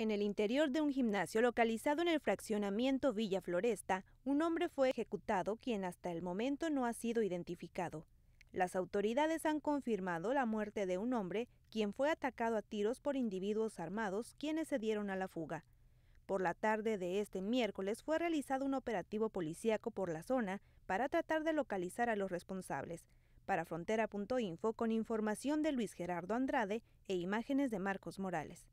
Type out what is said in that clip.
En el interior de un gimnasio localizado en el fraccionamiento Villa Floresta, un hombre fue ejecutado quien hasta el momento no ha sido identificado. Las autoridades han confirmado la muerte de un hombre quien fue atacado a tiros por individuos armados quienes se dieron a la fuga. Por la tarde de este miércoles fue realizado un operativo policíaco por la zona para tratar de localizar a los responsables. Para Frontera.info con información de Luis Gerardo Andrade e imágenes de Marcos Morales.